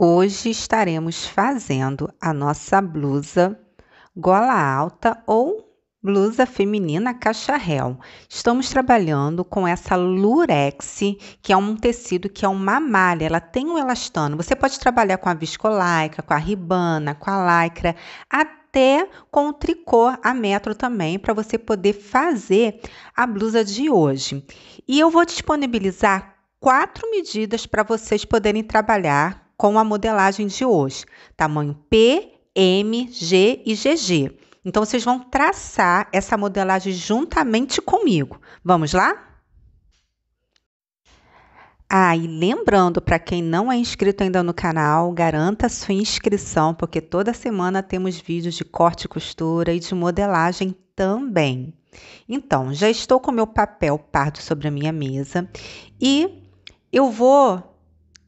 Hoje estaremos fazendo a nossa blusa gola alta ou blusa feminina cacharel. Estamos trabalhando com essa lurex, que é um tecido que é uma malha, ela tem um elastano. Você pode trabalhar com a viscolaica, com a ribana, com a lycra, até com o tricô a metro também, para você poder fazer a blusa de hoje. E eu vou disponibilizar quatro medidas para vocês poderem trabalhar com a modelagem de hoje. Tamanho P, M, G e GG. Então, vocês vão traçar essa modelagem juntamente comigo. Vamos lá? Ah, e lembrando, para quem não é inscrito ainda no canal, garanta sua inscrição, porque toda semana temos vídeos de corte e costura e de modelagem também. Então, já estou com meu papel pardo sobre a minha mesa e eu vou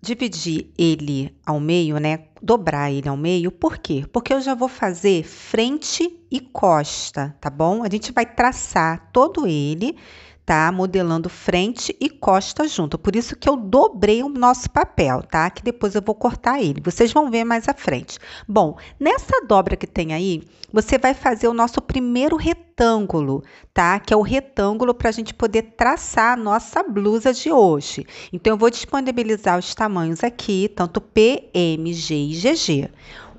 dividir ele ao meio, né? Dobrar ele ao meio, por quê? Porque eu já vou fazer frente e costa, tá bom? A gente vai traçar todo ele tá? Modelando frente e costa junto. Por isso que eu dobrei o nosso papel, tá? Que depois eu vou cortar ele. Vocês vão ver mais à frente. Bom, nessa dobra que tem aí, você vai fazer o nosso primeiro retângulo, tá? Que é o retângulo para a gente poder traçar a nossa blusa de hoje. Então, eu vou disponibilizar os tamanhos aqui, tanto P, M, G e GG.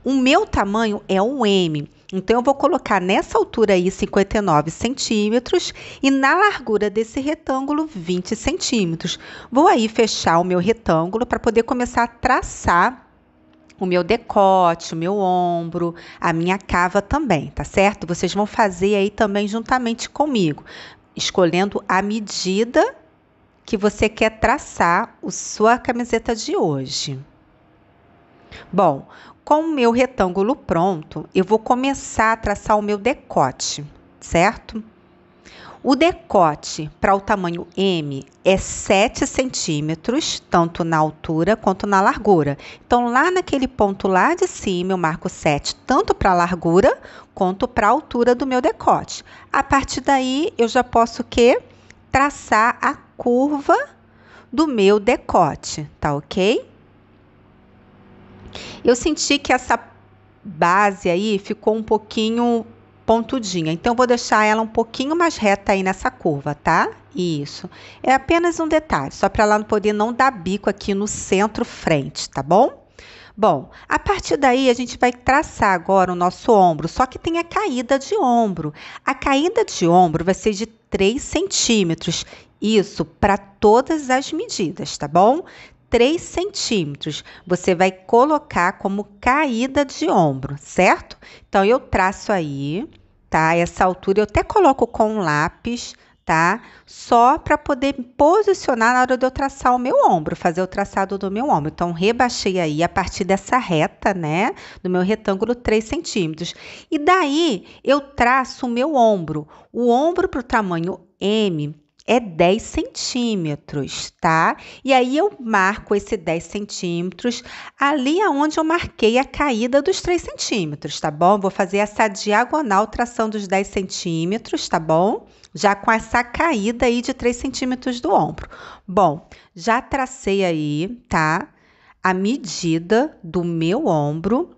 O meu tamanho é um M. Então, eu vou colocar nessa altura aí 59 centímetros e na largura desse retângulo 20 centímetros. Vou aí fechar o meu retângulo para poder começar a traçar o meu decote, o meu ombro, a minha cava também, tá certo? Vocês vão fazer aí também juntamente comigo, escolhendo a medida que você quer traçar a sua camiseta de hoje. Bom, com o meu retângulo pronto, eu vou começar a traçar o meu decote, certo? O decote para o tamanho M é 7 centímetros, tanto na altura quanto na largura. Então, lá naquele ponto lá de cima, eu marco 7, tanto para a largura quanto para a altura do meu decote. A partir daí, eu já posso que traçar a curva do meu decote, tá ok? Eu senti que essa base aí ficou um pouquinho pontudinha. Então, vou deixar ela um pouquinho mais reta aí nessa curva, tá? Isso. É apenas um detalhe, só para ela não poder não dar bico aqui no centro-frente, tá bom? Bom, a partir daí a gente vai traçar agora o nosso ombro, só que tem a caída de ombro. A caída de ombro vai ser de 3 centímetros, isso para todas as medidas, tá bom? 3 centímetros. Você vai colocar como caída de ombro, certo? Então, eu traço aí, tá? Essa altura eu até coloco com um lápis, tá? Só para poder posicionar na hora de eu traçar o meu ombro, fazer o traçado do meu ombro. Então, rebaixei aí a partir dessa reta, né? Do meu retângulo, 3 centímetros. E daí, eu traço o meu ombro. O ombro para o tamanho M, é 10 centímetros, tá? E aí eu marco esse 10 centímetros ali aonde eu marquei a caída dos 3 centímetros, tá bom? Vou fazer essa diagonal tração dos 10 centímetros, tá bom? Já com essa caída aí de 3 centímetros do ombro. Bom, já tracei aí, tá? A medida do meu ombro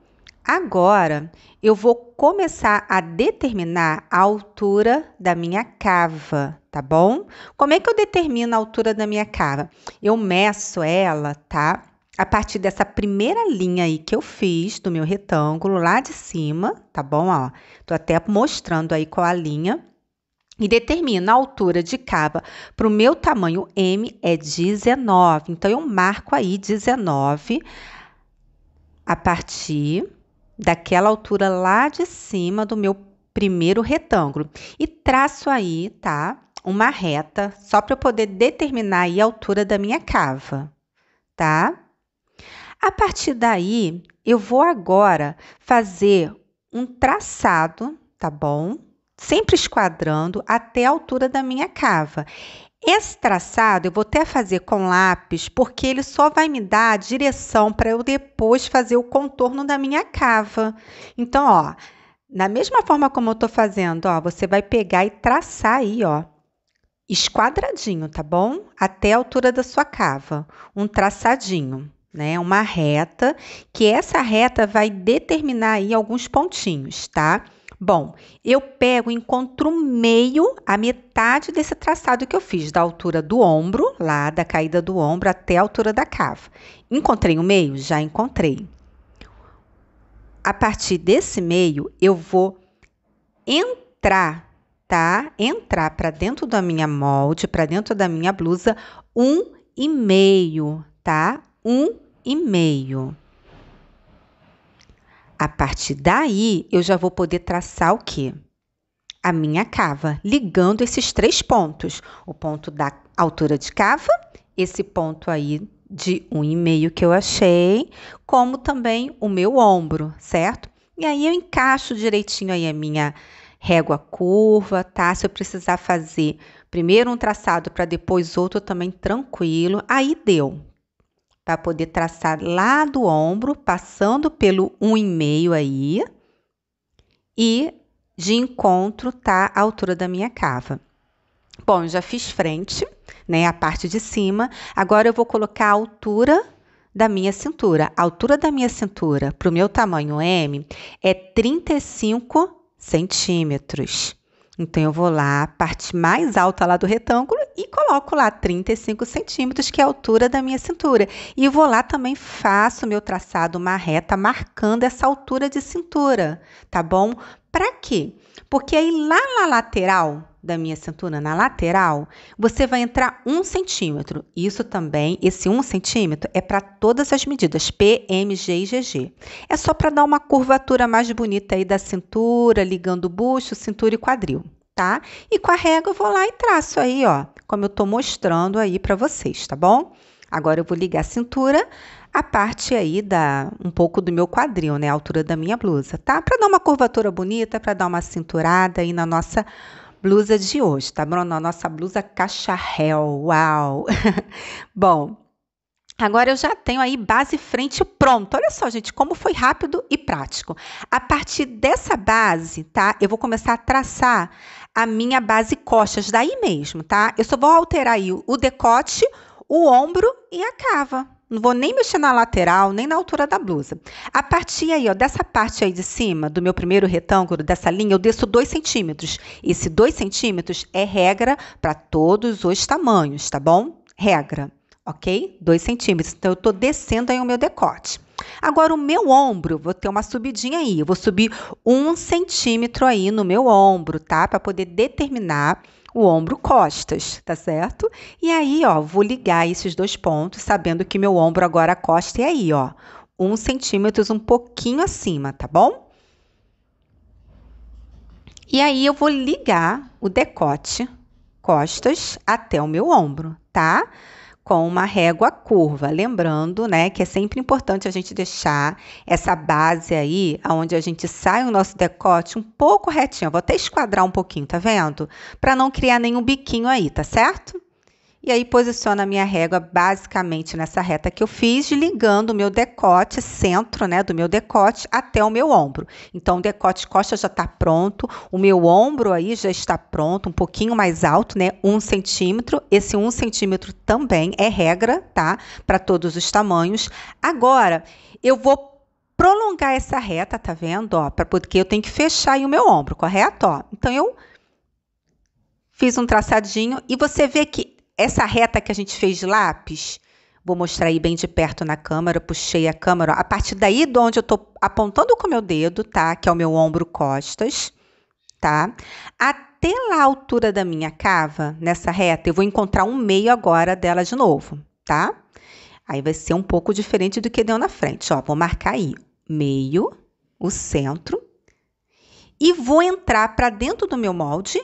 Agora eu vou começar a determinar a altura da minha cava, tá bom? Como é que eu determino a altura da minha cava? Eu meço ela, tá? A partir dessa primeira linha aí que eu fiz do meu retângulo lá de cima, tá bom? Ó, tô até mostrando aí qual a linha. E determino a altura de cava para o meu tamanho M é 19. Então, eu marco aí 19 a partir daquela altura lá de cima do meu primeiro retângulo. E traço aí, tá? Uma reta, só para eu poder determinar aí a altura da minha cava, tá? A partir daí, eu vou agora fazer um traçado, tá bom? Sempre esquadrando até a altura da minha cava. Esse traçado eu vou até fazer com lápis, porque ele só vai me dar a direção para eu depois fazer o contorno da minha cava. Então, ó, na mesma forma como eu tô fazendo, ó, você vai pegar e traçar aí, ó, esquadradinho, tá bom? Até a altura da sua cava, um traçadinho, né? Uma reta, que essa reta vai determinar aí alguns pontinhos, tá? Bom, eu pego, encontro o meio, a metade desse traçado que eu fiz, da altura do ombro, lá da caída do ombro até a altura da cava. Encontrei o meio? Já encontrei. A partir desse meio, eu vou entrar, tá? Entrar para dentro da minha molde, para dentro da minha blusa, um e meio, tá? Um e meio. A partir daí, eu já vou poder traçar o quê? A minha cava, ligando esses três pontos: o ponto da altura de cava, esse ponto aí de um e meio que eu achei, como também o meu ombro, certo? E aí eu encaixo direitinho aí a minha régua curva, tá? Se eu precisar fazer primeiro um traçado para depois outro também tranquilo, aí deu, para poder traçar lá do ombro, passando pelo 1,5 aí. E de encontro tá a altura da minha cava. Bom, já fiz frente, né, a parte de cima. Agora eu vou colocar a altura da minha cintura. A altura da minha cintura para o meu tamanho M é 35 centímetros. Então eu vou lá, parte mais alta lá do retângulo e coloco lá 35 centímetros, que é a altura da minha cintura. E vou lá também faço meu traçado uma reta marcando essa altura de cintura, tá bom? Para quê? Porque aí lá na lateral da minha cintura, na lateral, você vai entrar um centímetro. Isso também, esse um centímetro é para todas as medidas, P, M, G e GG. É só para dar uma curvatura mais bonita aí da cintura, ligando o busto, cintura e quadril, tá? E com a régua eu vou lá e traço aí, ó, como eu tô mostrando aí para vocês, tá bom? Agora eu vou ligar a cintura a parte aí da um pouco do meu quadril, né, a altura da minha blusa, tá? Para dar uma curvatura bonita, para dar uma cinturada aí na nossa blusa de hoje, tá, Bruno? A nossa blusa cacharel, uau! Bom, Agora eu já tenho aí base frente pronta. Olha só, gente, como foi rápido e prático. A partir dessa base, tá? Eu vou começar a traçar a minha base costas daí mesmo, tá? Eu só vou alterar aí o decote, o ombro e a cava. Não vou nem mexer na lateral, nem na altura da blusa. A partir aí, ó, dessa parte aí de cima, do meu primeiro retângulo, dessa linha, eu desço 2 centímetros. Esse 2 centímetros é regra para todos os tamanhos, tá bom? Regra, ok? 2 centímetros. Então, eu tô descendo aí o meu decote. Agora, o meu ombro, vou ter uma subidinha aí. Eu vou subir um centímetro aí no meu ombro, tá? Para poder determinar o ombro costas, tá certo? E aí, ó, vou ligar esses dois pontos, sabendo que meu ombro agora costa é aí, ó, um centímetros um pouquinho acima, tá bom? E aí eu vou ligar o decote costas até o meu ombro, tá? Tá? com uma régua curva. Lembrando, né, que é sempre importante a gente deixar essa base aí, onde a gente sai o nosso decote um pouco retinho. Eu vou até esquadrar um pouquinho, tá vendo? Para não criar nenhum biquinho aí, tá certo? E aí posiciono a minha régua basicamente nessa reta que eu fiz, ligando o meu decote, centro né, do meu decote, até o meu ombro. Então o decote costa já está pronto, o meu ombro aí já está pronto, um pouquinho mais alto, né, um centímetro. Esse um centímetro também é regra, tá, para todos os tamanhos. Agora, eu vou prolongar essa reta, tá vendo? Ó, pra, porque eu tenho que fechar o meu ombro, correto? Ó, então eu fiz um traçadinho e você vê que essa reta que a gente fez de lápis, vou mostrar aí bem de perto na câmera, puxei a câmera, ó, a partir daí de onde eu tô apontando com o meu dedo, tá? Que é o meu ombro costas, tá? Até lá a altura da minha cava, nessa reta, eu vou encontrar um meio agora dela de novo, tá? Aí vai ser um pouco diferente do que deu na frente, ó. Vou marcar aí, meio, o centro, e vou entrar para dentro do meu molde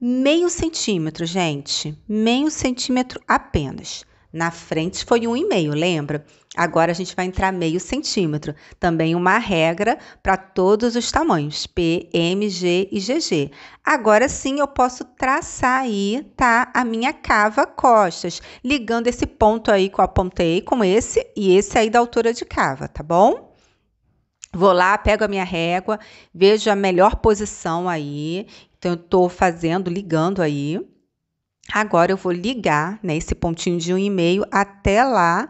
meio centímetro, gente, meio centímetro apenas. Na frente foi um e meio, lembra? Agora a gente vai entrar meio centímetro. Também uma regra para todos os tamanhos, P, M, G e GG. Agora sim eu posso traçar aí, tá? A minha cava costas, ligando esse ponto aí que eu apontei com esse e esse aí da altura de cava, tá bom? Vou lá, pego a minha régua, vejo a melhor posição aí então, eu estou fazendo, ligando aí. Agora eu vou ligar né, esse pontinho de um e meio até lá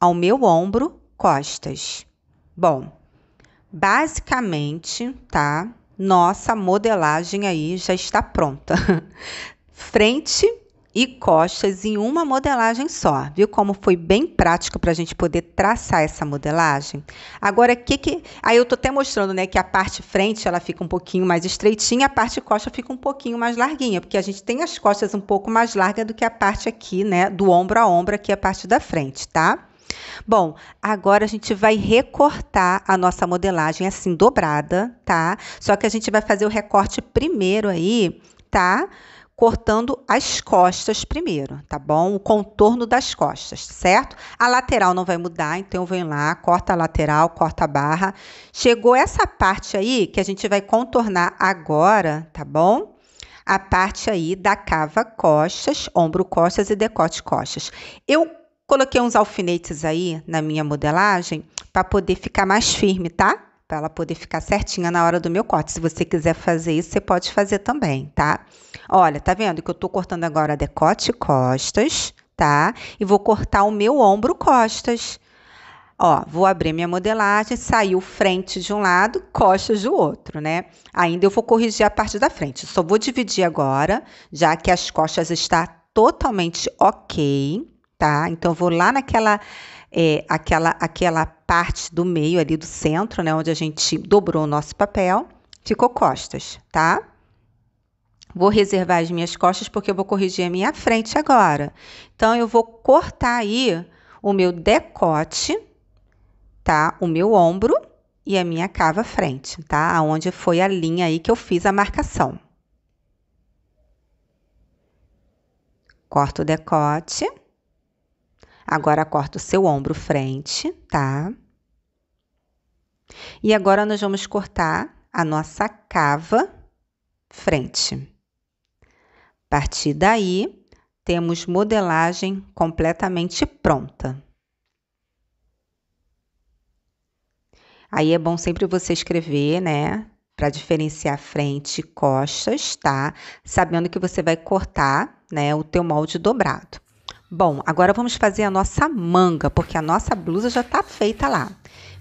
ao meu ombro, costas. Bom, basicamente, tá? Nossa modelagem aí já está pronta. Frente e costas em uma modelagem só. Viu como foi bem prático para a gente poder traçar essa modelagem? Agora, o que que... Aí eu tô até mostrando, né, que a parte frente, ela fica um pouquinho mais estreitinha, a parte costa fica um pouquinho mais larguinha, porque a gente tem as costas um pouco mais larga do que a parte aqui, né, do ombro a ombro, aqui a parte da frente, tá? Bom, agora a gente vai recortar a nossa modelagem assim dobrada, tá? Só que a gente vai fazer o recorte primeiro aí, tá? Tá? cortando as costas primeiro, tá bom? O contorno das costas, certo? A lateral não vai mudar, então eu venho lá, corta a lateral, corta a barra. Chegou essa parte aí que a gente vai contornar agora, tá bom? a parte aí da cava costas, ombro costas e decote costas. Eu coloquei uns alfinetes aí na minha modelagem para poder ficar mais firme, tá? para ela poder ficar certinha na hora do meu corte. Se você quiser fazer isso, você pode fazer também, tá? Olha, tá vendo que eu tô cortando agora decote costas, tá? E vou cortar o meu ombro costas. Ó, vou abrir minha modelagem, saiu frente de um lado, costas do outro, né? Ainda eu vou corrigir a parte da frente. Só vou dividir agora, já que as costas está totalmente ok, tá? Então vou lá naquela é, aquela aquela parte do meio ali do centro, né, onde a gente dobrou o nosso papel, ficou costas, tá? Vou reservar as minhas costas porque eu vou corrigir a minha frente agora. Então eu vou cortar aí o meu decote, tá? O meu ombro e a minha cava frente, tá? Aonde foi a linha aí que eu fiz a marcação. Corto o decote. Agora corta o seu ombro frente, tá? E agora nós vamos cortar a nossa cava frente. A partir daí, temos modelagem completamente pronta. Aí é bom sempre você escrever, né? Para diferenciar frente e costas, tá? Sabendo que você vai cortar, né, o teu molde dobrado. Bom, agora vamos fazer a nossa manga, porque a nossa blusa já tá feita lá.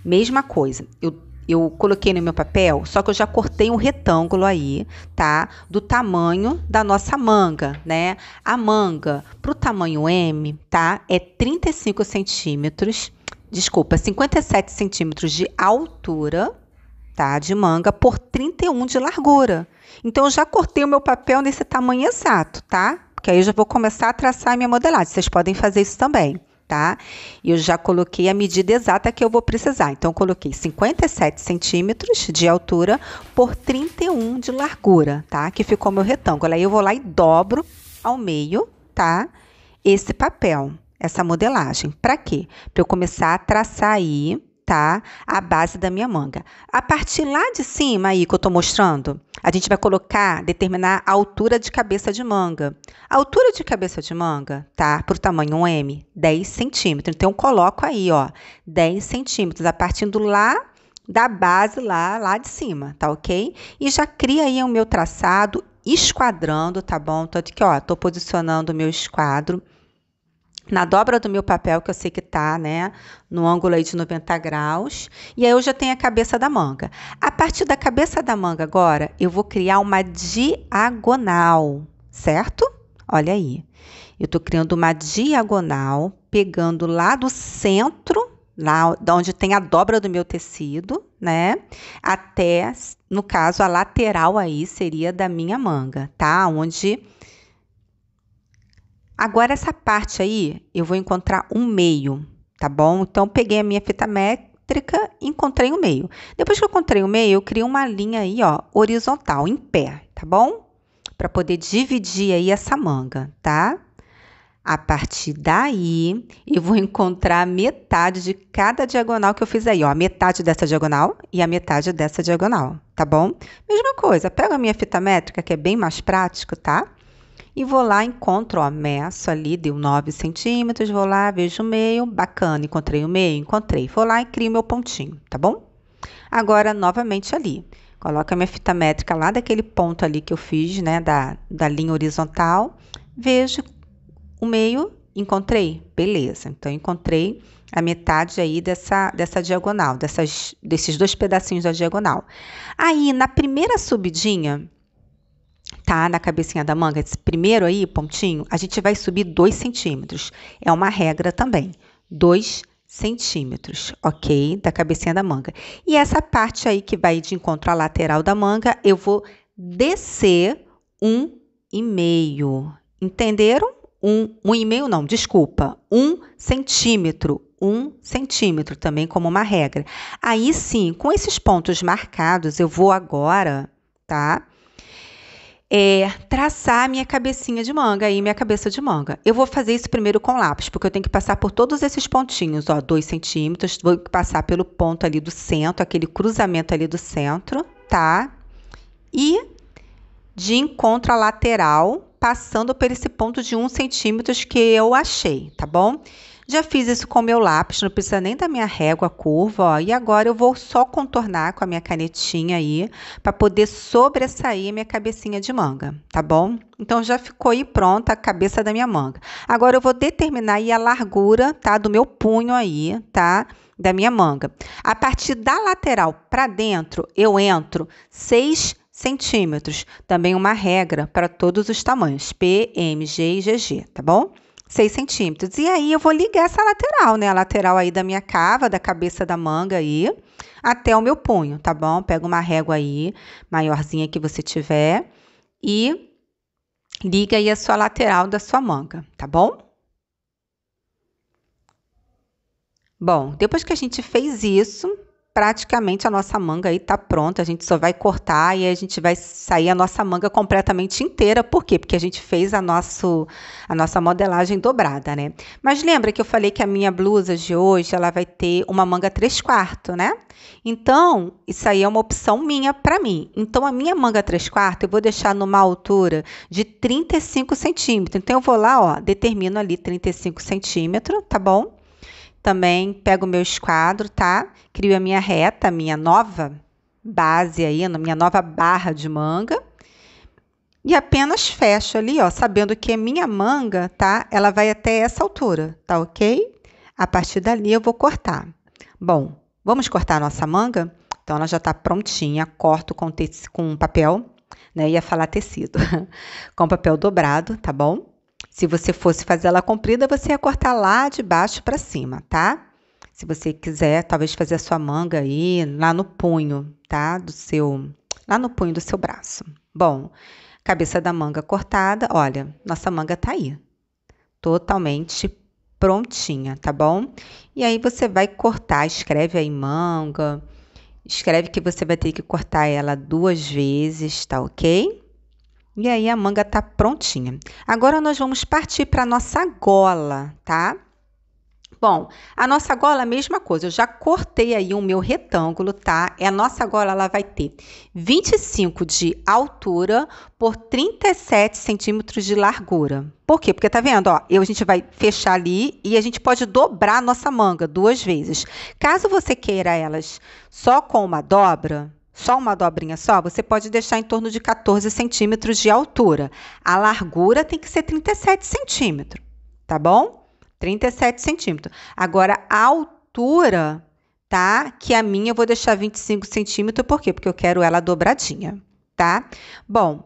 Mesma coisa, eu, eu coloquei no meu papel, só que eu já cortei um retângulo aí, tá? Do tamanho da nossa manga, né? A manga pro tamanho M, tá? É 35 centímetros, desculpa, 57 centímetros de altura, tá? De manga por 31 de largura. Então, eu já cortei o meu papel nesse tamanho exato, tá? que aí eu já vou começar a traçar minha modelagem. Vocês podem fazer isso também tá? Eu já coloquei a medida exata que eu vou precisar. Então, coloquei 57 centímetros de altura por 31 de largura, tá? Que ficou meu retângulo. Aí eu vou lá e dobro ao meio, tá? Esse papel, essa modelagem. Para quê? Para eu começar a traçar aí tá? A base da minha manga. A partir lá de cima aí que eu tô mostrando, a gente vai colocar, determinar a altura de cabeça de manga. A altura de cabeça de manga, tá? Pro tamanho 1 M, 10 centímetros. Então, eu coloco aí, ó, 10 centímetros, a partir do lá da base lá, lá de cima, tá ok? E já cria aí o meu traçado esquadrando, tá bom? tô aqui, ó, tô posicionando o meu esquadro na dobra do meu papel, que eu sei que tá, né, no ângulo aí de 90 graus, e aí eu já tenho a cabeça da manga. A partir da cabeça da manga agora, eu vou criar uma diagonal, certo? Olha aí. Eu tô criando uma diagonal, pegando lá do centro, lá onde tem a dobra do meu tecido, né, até, no caso, a lateral aí seria da minha manga, tá? Onde Agora, essa parte aí, eu vou encontrar um meio, tá bom? Então, peguei a minha fita métrica, encontrei o um meio. Depois que eu encontrei o um meio, eu criei uma linha aí, ó, horizontal, em pé, tá bom? Para poder dividir aí essa manga, tá? A partir daí, eu vou encontrar a metade de cada diagonal que eu fiz aí, ó. A metade dessa diagonal e a metade dessa diagonal, tá bom? Mesma coisa, pego a minha fita métrica, que é bem mais prático, tá? e vou lá, encontro, ó, meço ali, deu 9 centímetros, vou lá, vejo o meio, bacana, encontrei o meio, encontrei, vou lá e crio meu pontinho, tá bom? Agora, novamente ali, coloco a minha fita métrica lá daquele ponto ali que eu fiz, né, da, da linha horizontal, vejo o meio, encontrei, beleza, então encontrei a metade aí dessa, dessa diagonal, dessas, desses dois pedacinhos da diagonal. Aí, na primeira subidinha, tá na cabecinha da manga, esse primeiro aí, pontinho, a gente vai subir 2 centímetros. É uma regra também, 2 centímetros, ok? Da cabecinha da manga. E essa parte aí que vai de encontro à lateral da manga, eu vou descer um e meio. Entenderam? Um, um e meio não, desculpa, um centímetro, um centímetro também como uma regra. Aí sim, com esses pontos marcados, eu vou agora, tá? é traçar minha cabecinha de manga e minha cabeça de manga. Eu vou fazer isso primeiro com lápis, porque eu tenho que passar por todos esses pontinhos, ó, dois centímetros, vou passar pelo ponto ali do centro, aquele cruzamento ali do centro, tá? E de encontro à lateral, passando por esse ponto de um centímetro que eu achei, tá bom? Já fiz isso com meu lápis, não precisa nem da minha régua curva, ó. E agora eu vou só contornar com a minha canetinha aí, para poder sobressair minha cabecinha de manga, tá bom? Então já ficou aí pronta a cabeça da minha manga. Agora eu vou determinar aí a largura, tá, do meu punho aí, tá? Da minha manga. A partir da lateral para dentro, eu entro 6 centímetros. Também uma regra para todos os tamanhos, P, M, G e GG, tá bom? 6 centímetros. E aí eu vou ligar essa lateral, né? A lateral aí da minha cava, da cabeça da manga aí, até o meu punho, tá bom? Pega uma régua aí, maiorzinha que você tiver, e liga aí a sua lateral da sua manga, tá bom? Bom, depois que a gente fez isso, praticamente a nossa manga aí tá pronta, a gente só vai cortar e a gente vai sair a nossa manga completamente inteira. Por quê? Porque a gente fez a, nosso, a nossa modelagem dobrada, né? Mas lembra que eu falei que a minha blusa de hoje, ela vai ter uma manga 3 quartos, né? Então, isso aí é uma opção minha para mim. Então, a minha manga 3 quartos, eu vou deixar numa altura de 35 centímetros. Então, eu vou lá, ó, determino ali 35 centímetros, tá bom? também pego o meu esquadro, tá? Crio a minha reta, a minha nova base aí, a minha nova barra de manga. E apenas fecho ali, ó, sabendo que a minha manga, tá? Ela vai até essa altura, tá ok? A partir dali eu vou cortar. Bom, vamos cortar a nossa manga? Então ela já tá prontinha, corto com, com papel, né? Ia falar tecido, com papel dobrado, tá bom? Se você fosse fazer ela comprida, você ia cortar lá de baixo para cima, tá? Se você quiser, talvez fazer a sua manga aí lá no punho, tá? Do seu lá no punho do seu braço. Bom, cabeça da manga cortada, olha, nossa manga tá aí. Totalmente prontinha, tá bom? E aí você vai cortar, escreve aí manga. Escreve que você vai ter que cortar ela duas vezes, tá OK? E aí a manga tá prontinha. Agora nós vamos partir para nossa gola, tá? Bom, a nossa gola a mesma coisa. Eu já cortei aí o meu retângulo, tá? E a nossa gola ela vai ter 25 de altura por 37 centímetros de largura. Por quê? Porque tá vendo, ó, eu, a gente vai fechar ali e a gente pode dobrar a nossa manga duas vezes. Caso você queira elas só com uma dobra, só uma dobrinha só, você pode deixar em torno de 14 centímetros de altura. A largura tem que ser 37 centímetros, tá bom? 37 centímetros. Agora, a altura, tá? Que a minha eu vou deixar 25 centímetros, por quê? Porque eu quero ela dobradinha, tá? Bom,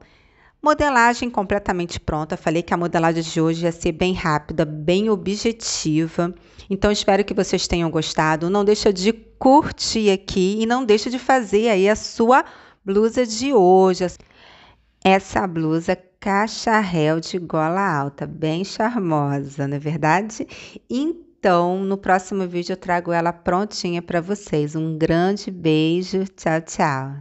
Modelagem completamente pronta. Falei que a modelagem de hoje ia ser bem rápida, bem objetiva. Então espero que vocês tenham gostado. Não deixa de curtir aqui e não deixe de fazer aí a sua blusa de hoje. Essa blusa cacharel de gola alta, bem charmosa, não é verdade? Então, no próximo vídeo eu trago ela prontinha para vocês. Um grande beijo, tchau, tchau.